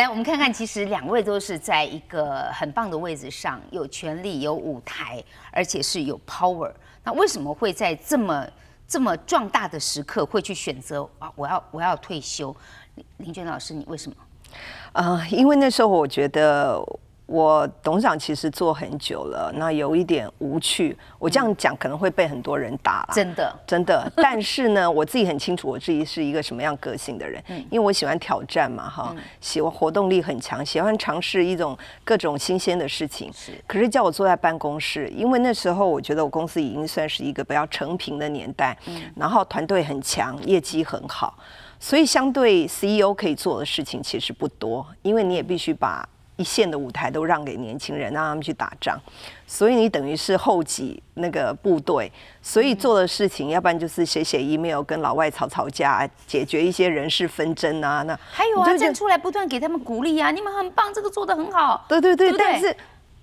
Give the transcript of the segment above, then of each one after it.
来，我们看看，其实两位都是在一个很棒的位置上，有权力、有舞台，而且是有 power。那为什么会在这么这么壮大的时刻，会去选择啊？我要我要退休，林林娟老师，你为什么？呃，因为那时候我觉得。我董事长其实做很久了，那有一点无趣。我这样讲可能会被很多人打了，真的真的。但是呢，我自己很清楚我自己是一个什么样个性的人，因为我喜欢挑战嘛，哈，喜欢活动力很强，喜欢尝试一种各种新鲜的事情。可是叫我坐在办公室，因为那时候我觉得我公司已经算是一个比较成平的年代，然后团队很强，业绩很好，所以相对 CEO 可以做的事情其实不多，因为你也必须把。一线的舞台都让给年轻人，让他们去打仗，所以你等于是后继那个部队，所以做的事情，要不然就是写写 email，跟老外吵吵架，解决一些人事纷争啊。那还有啊，站出来不断给他们鼓励啊，你们很棒，这个做的很好。对对对，但是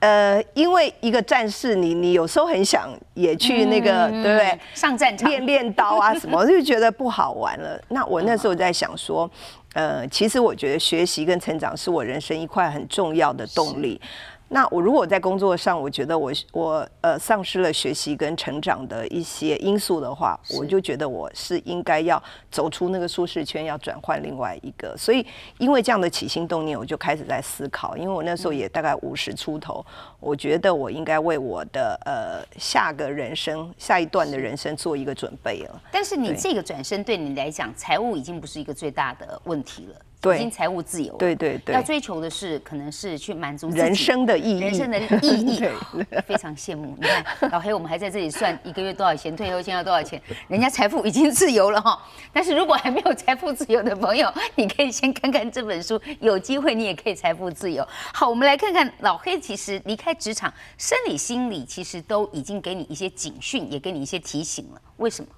呃，因为一个战士，你你有时候很想也去那个，对不对？上战场练练刀啊什么，就觉得不好玩了。那我那时候在想说。呃，其实我觉得学习跟成长是我人生一块很重要的动力。那我如果在工作上，我觉得我我呃丧失了学习跟成长的一些因素的话，我就觉得我是应该要走出那个舒适圈，要转换另外一个。所以因为这样的起心动念，我就开始在思考。因为我那时候也大概五十出头，我觉得我应该为我的呃下个人生下一段的人生做一个准备了。但是你这个转身对你来讲，财务已经不是一个最大的问题了。已经财务自由，对对对，要追求的是可能是去满足人生的意义，人生的意义，非常羡慕。你看老黑，我们还在这里算一个月多少钱，退休金要多少钱？人家财富已经自由了哈。但是如果还没有财富自由的朋友，你可以先看看这本书，有机会你也可以财富自由。好，我们来看看老黑，其实离开职场，生理、心理其实都已经给你一些警讯，也给你一些提醒了。为什么？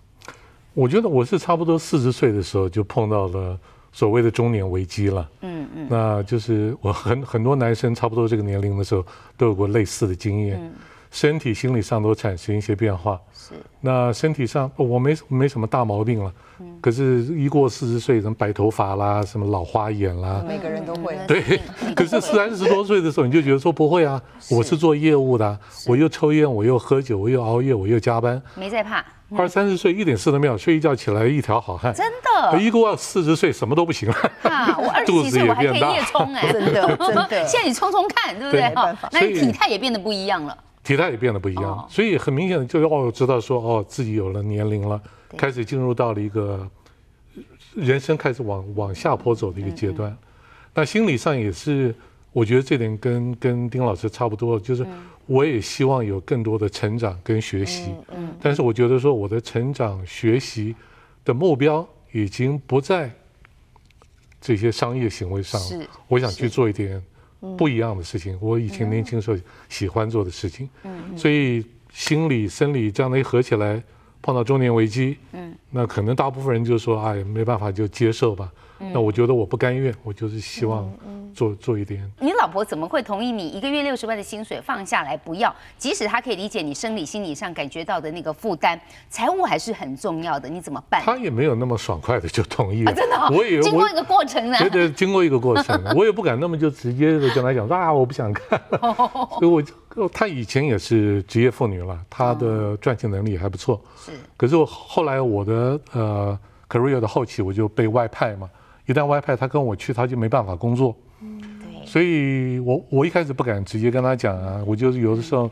我觉得我是差不多四十岁的时候就碰到了。所谓的中年危机了，嗯嗯，那就是我很很多男生差不多这个年龄的时候都有过类似的经验。身体、心理上都产生一些变化。是。那身体上，我没没什么大毛病了。嗯。可是，一过四十岁，什么白头发啦，什么老花眼啦。每个人都会。对。可是，三十多岁的时候，你就觉得说不会啊，我是做业务的，我又抽烟，我又喝酒，我又熬夜，我又加班。没在怕。二三十岁一点事都没有，睡一觉起来一条好汉。真的。一过四十岁，什么都不行了。我二十七岁，我还可以夜冲哎，真的真的。现在你冲冲看，对不对？那你体态也变得不一样了。体态也变得不一样，所以很明显的就要知道说，哦，自己有了年龄了，开始进入到了一个人生开始往往下坡走的一个阶段。那心理上也是，我觉得这点跟跟丁老师差不多，就是我也希望有更多的成长跟学习。嗯，但是我觉得说我的成长学习的目标已经不在这些商业行为上，我想去做一点。不一样的事情，我以前年轻时候喜欢做的事情，所以心理、生理这样的一合起来，碰到中年危机，那可能大部分人就说：“哎，没办法，就接受吧。”那我觉得我不甘愿，我就是希望。做做一点，你老婆怎么会同意你一个月六十万的薪水放下来不要？即使她可以理解你生理心理上感觉到的那个负担，财务还是很重要的。你怎么办？她也没有那么爽快的就同意，真的，我也经过一个过程呢。对对，经过一个过程，我也不敢那么就直接的跟她讲说啊，我不想干。所以，我 她以前也是职业妇女了，她的赚钱能力还不错。是，可是我后来我的呃 career 的后期，我就被外派嘛。一旦外派，她跟我去，她就没办法工作。所以，我我一开始不敢直接跟他讲啊，我就是有的时候，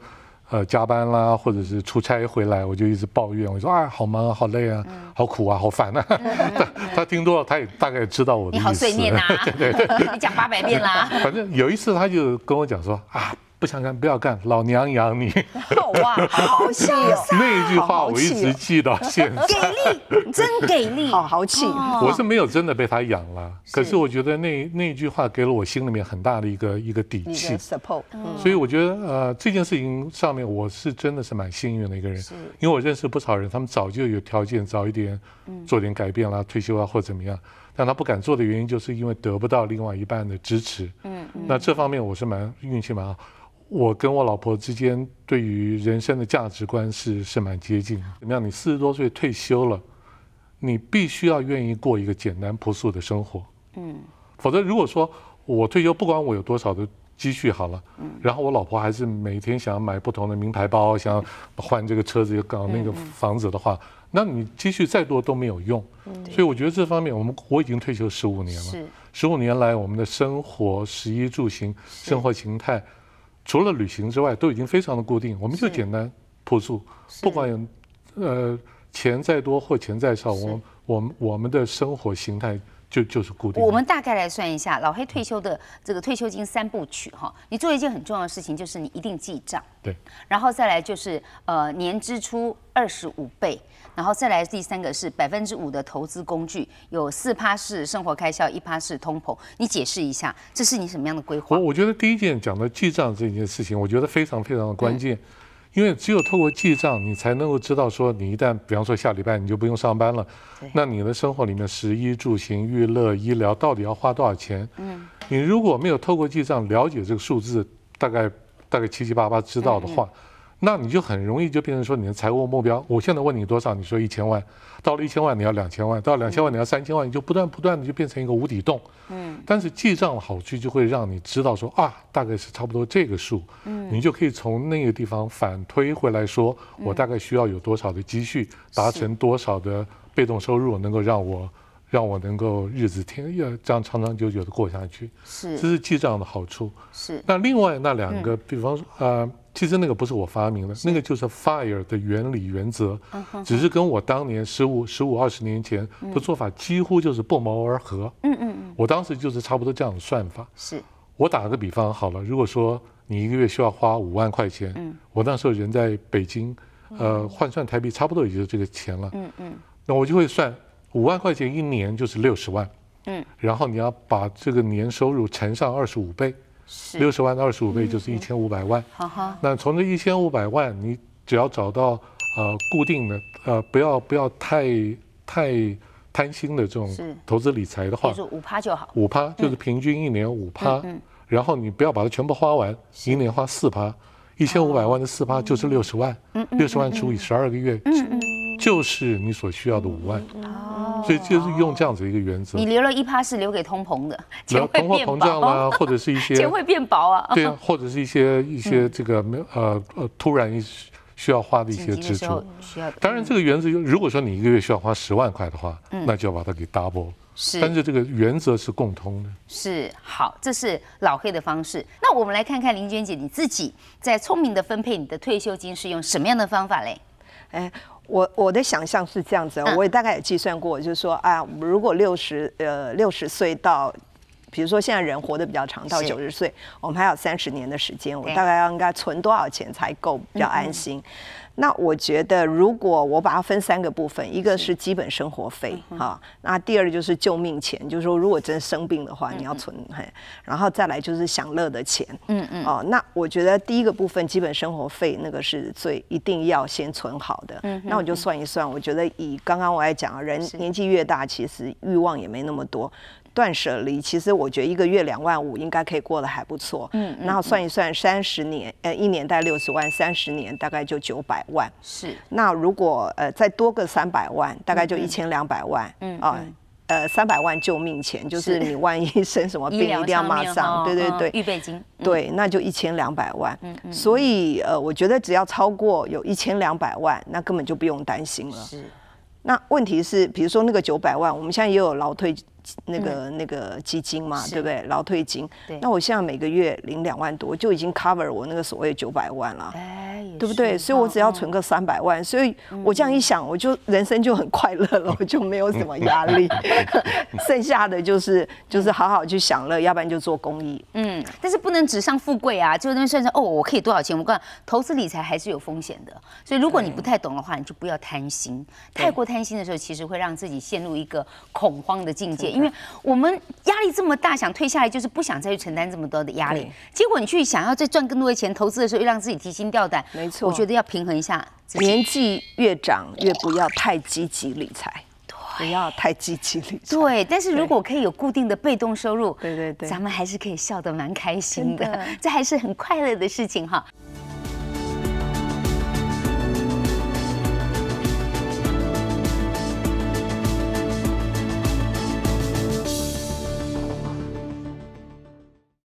呃，加班啦，或者是出差回来，我就一直抱怨，我说啊，好忙啊，好累啊，好苦啊，好烦啊。他他听多了，他也大概知道我的意思。你好碎念啊，对 对对，你讲八百遍啦。反正有一次，他就跟我讲说啊。不想干，不要干，老娘养你。好 哇，好气哦！那一句话我一直记到现在。给力，真给力，好豪气。我是没有真的被他养了，可是我觉得那那句话给了我心里面很大的一个一个底气。Support。所以我觉得呃这件事情上面我是真的是蛮幸运的一个人，因为我认识不少人，他们早就有条件早一点做点改变啦，退休啊或怎么样，但他不敢做的原因就是因为得不到另外一半的支持。嗯嗯。那这方面我是蛮运气蛮好。我跟我老婆之间对于人生的价值观是是蛮接近那怎么样？你四十多岁退休了，你必须要愿意过一个简单朴素的生活。嗯，否则如果说我退休，不管我有多少的积蓄，好了，嗯，然后我老婆还是每天想要买不同的名牌包，想要换这个车子搞那个房子的话，那你积蓄再多都没有用。嗯，所以我觉得这方面，我们我已经退休十五年了，十五年来我们的生活、食衣住行、生活形态。除了旅行之外，都已经非常的固定。我们就简单朴素，不管呃钱再多或钱再少，我我我们的生活形态。就就是固定。我们大概来算一下，老黑退休的这个退休金三部曲哈，你做一件很重要的事情，就是你一定记账。对，然后再来就是呃年支出二十五倍，然后再来第三个是百分之五的投资工具，有四趴是生活开销，一趴是通膨。你解释一下，这是你什么样的规划？我我觉得第一件讲的记账这件事情，我觉得非常非常的关键。因为只有透过记账，你才能够知道说，你一旦比方说下礼拜你就不用上班了，那你的生活里面食衣住行、娱乐、医疗到底要花多少钱？嗯，你如果没有透过记账了解这个数字，大概大概七七八八知道的话。那你就很容易就变成说你的财务目标。我现在问你多少，你说一千万，到了一千万你要两千万，到两千万你要三千万，你就不断不断的就变成一个无底洞。嗯，但是记账的好处就会让你知道说啊，大概是差不多这个数，嗯，你就可以从那个地方反推回来说，我大概需要有多少的积蓄，达成多少的被动收入，能够让我让我能够日子天要这样长长久久的过下去。是，这是记账的好处。是，那另外那两个，比方说啊。其实那个不是我发明的，那个就是 fire 的原理原则，只是跟我当年十五十五二十年前的做法几乎就是不谋而合。嗯嗯嗯，我当时就是差不多这样的算法。是，我打个比方好了，如果说你一个月需要花五万块钱，嗯，我那时候人在北京，呃，换算台币差不多也就是这个钱了，嗯嗯，那我就会算五万块钱一年就是六十万，嗯，然后你要把这个年收入乘上二十五倍。六十万的二十五倍就是一千五百万。好哈。那从这一千五百万，你只要找到呃固定的呃，不要不要太太贪心的这种投资理财的话，就是五趴就好。五趴就是平均一年五趴。嗯。然后你不要把它全部花完，一年花四趴，一千五百万的四趴就是六十万。嗯。六十万除以十二个月。嗯嗯。就是你所需要的五万，哦，所以就是用这样子一个原则。你留了一趴是留给通膨的，钱会通货膨胀啦，或者是一些钱会变薄啊。对啊，或者是一些一些这个没呃呃突然一需要花的一些支出。需要。当然这个原则，如果说你一个月需要花十万块的话，那就要把它给 double。是。但是这个原则是共通的。是好，这是老黑的方式。那我们来看看林娟姐你自己在聪明的分配你的退休金是用什么样的方法嘞？哎。我我的想象是这样子，我也大概也计算过，就是说啊，如果六十呃六十岁到，比如说现在人活得比较长，到九十岁，我们还有三十年的时间，我大概要应该存多少钱才够比较安心？那我觉得，如果我把它分三个部分，一个是基本生活费，哈，那第二就是救命钱，就是说如果真生病的话，你要存，嘿，然后再来就是享乐的钱，嗯嗯，哦，那我觉得第一个部分基本生活费那个是最一定要先存好的，嗯，那我就算一算，我觉得以刚刚我也讲，人年纪越大，其实欲望也没那么多。断舍离，其实我觉得一个月两万五应该可以过得还不错。嗯，然后算一算，三十年，呃，一年贷六十万，三十年大概就九百万。是。那如果呃再多个三百万，大概就一千两百万。嗯啊，呃，三百万救命钱，就是你万一生什么病，一定要马上。对对对。预备金。对，那就一千两百万。嗯嗯。所以呃，我觉得只要超过有一千两百万，那根本就不用担心了。是。那问题是，比如说那个九百万，我们现在也有劳退。那个那个基金嘛，对不对？劳退金。那我现在每个月领两万多，就已经 cover 我那个所谓九百万了，对不对？所以我只要存个三百万，所以我这样一想，我就人生就很快乐了，我就没有什么压力，剩下的就是就是好好去享乐，要不然就做公益。嗯，但是不能纸上富贵啊，就那算算哦，我可以多少钱？我诉你，投资理财还是有风险的，所以如果你不太懂的话，你就不要贪心，太过贪心的时候，其实会让自己陷入一个恐慌的境界。因为我们压力这么大，想退下来就是不想再去承担这么多的压力。结果你去想要再赚更多的钱，投资的时候又让自己提心吊胆。没错，我觉得要平衡一下。年纪越长，越不要太积极理财，对，不要太积极理财。对，但是如果可以有固定的被动收入，对对对，咱们还是可以笑得蛮开心的，这还是很快乐的事情哈。